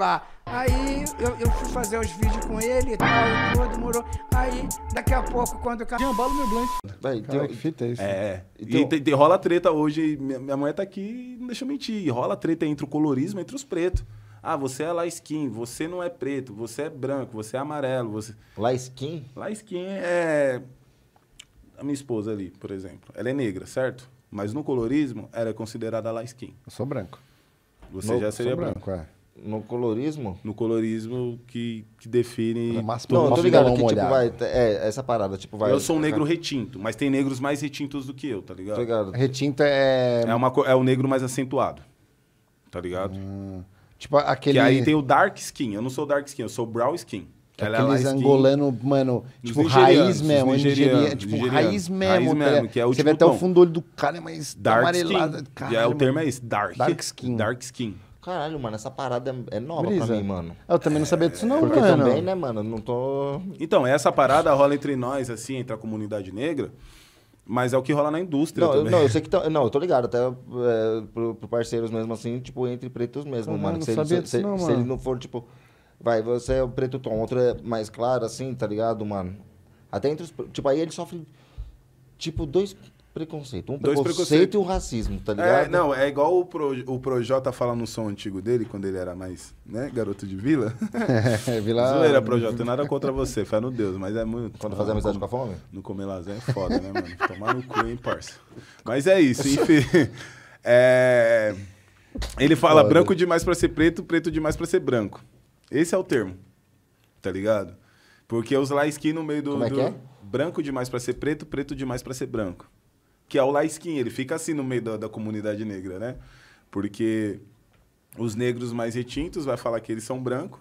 lá. Aí eu, eu, fui fazer os vídeos com ele e tal, tudo, demorou Aí, daqui a pouco, quando o cara. balão meu blanco. Véi, Cara, que fita é isso? É. Então... E rola treta hoje. Minha, minha tá aqui não deixa eu mentir. E rola treta entre o colorismo e entre os pretos. Ah, você é light skin, você não é preto, você é branco, você é amarelo. Você... Light skin? Light skin é. A minha esposa ali, por exemplo. Ela é negra, certo? Mas no colorismo, ela é considerada light skin. Eu sou branco. Você no, já seria branco. branco. É. No colorismo? No colorismo que, que define. Mas, não, eu tô ligado que, tipo, vai. É, essa parada, tipo, vai. Eu sou um negro retinto, mas tem negros mais retintos do que eu, tá ligado? ligado. Retinto é. É, uma, é o negro mais acentuado. Tá ligado? Hum, tipo, aquele. Que aí tem o dark skin. Eu não sou dark skin, eu sou brown skin. Ela é angolano, mano, tipo, tipo raiz mesmo, nigeriano, tipo raiz mesmo, raiz tá mesmo que é o Você vê até o fundo do olho do cara, mas tá dark amarelado. Skin. Caramba. E é, o termo é esse, dark. Dark skin. Dark skin. Caralho, mano, essa parada é nova Brisa. pra mim, mano. Eu também não sabia disso, não, Porque mano. também, né, mano, não tô. Então, essa parada rola entre nós, assim, entre a comunidade negra. Mas é o que rola na indústria não, também. não, eu sei que. Tá, não, eu tô ligado, até é, pro, pro parceiros mesmo assim, tipo, entre pretos mesmo, eu mano. Não se, ele, se, não, se mano. ele não for, tipo. Vai, você é o preto tom, outro é mais claro, assim, tá ligado, mano? Até entre os. Tipo, aí ele sofre. Tipo, dois preconceito. Um Dois preconceito e um racismo, tá é, ligado? É, não, é igual o, Pro, o Projota fala no som antigo dele, quando ele era mais, né, garoto de vila. É, vila... Zoeira, Projota, nada contra você, fé no Deus, mas é muito... Quando fazer amizade com a fome? No comer lasanha é foda, né, mano? Tomar no cu, hein, parça. Mas é isso, enfim. É... Ele fala foda. branco demais para ser preto, preto demais para ser branco. Esse é o termo, tá ligado? Porque os laisqui no meio do... Como é do... que é? Branco demais para ser preto, preto demais para ser branco que é o Laiskin. Ele fica assim no meio da, da comunidade negra, né? Porque os negros mais retintos vai falar que eles são brancos,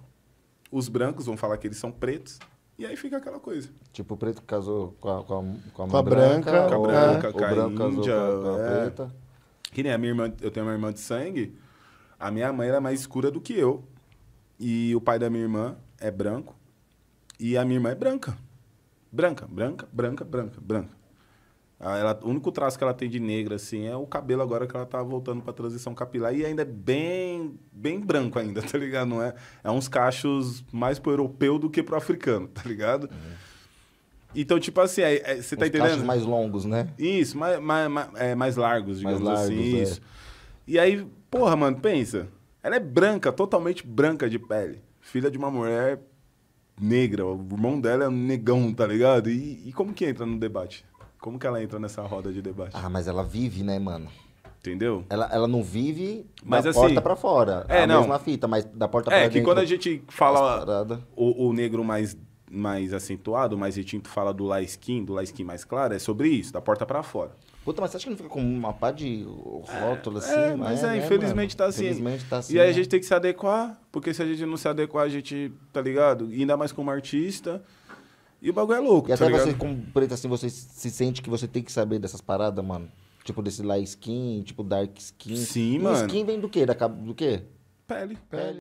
os brancos vão falar que eles são pretos, e aí fica aquela coisa. Tipo, o preto casou com a, com a, com a, com a branca, branca, com a branca, com a branco índia, com a, é. preta. Que nem a minha irmã, eu tenho uma irmã de sangue, a minha mãe era é mais escura do que eu, e o pai da minha irmã é branco, e a minha irmã é branca. Branca, branca, branca, branca, branca. Ah, ela, o único traço que ela tem de negra, assim, é o cabelo agora que ela tá voltando pra transição capilar. E ainda é bem, bem branco ainda, tá ligado? Não é, é uns cachos mais pro europeu do que pro africano, tá ligado? Uhum. Então, tipo assim, é, você é, tá entendendo? mais longos, né? Isso, mais, mais, mais, é, mais largos, digamos mais assim, largos, assim. É. Isso. E aí, porra, mano, pensa. Ela é branca, totalmente branca de pele. Filha de uma mulher negra. O irmão dela é um negão, tá ligado? E, e como que entra no debate? Como que ela entra nessa roda de debate? Ah, mas ela vive, né, mano? Entendeu? Ela, ela não vive mas, da assim, porta para fora. É, é, a não. mesma fita, mas da porta é, pra dentro. É, que quando a gente fala o, o negro mais, mais acentuado, mais retinto, fala do light skin, do light skin mais claro, é sobre isso, da porta para fora. Puta, mas você acha que não fica com uma pá de é, rótulo é, assim? É, mas é, é né, infelizmente, tá assim. infelizmente tá assim. E aí né? a gente tem que se adequar, porque se a gente não se adequar, a gente, tá ligado? E ainda mais como artista, e o bagulho é louco, E tá até ligado? você, como preto, assim, você se sente que você tem que saber dessas paradas, mano? Tipo, desse light skin, tipo, dark skin. Sim, e mano. skin vem do quê? Da, do quê? Pele. Pele.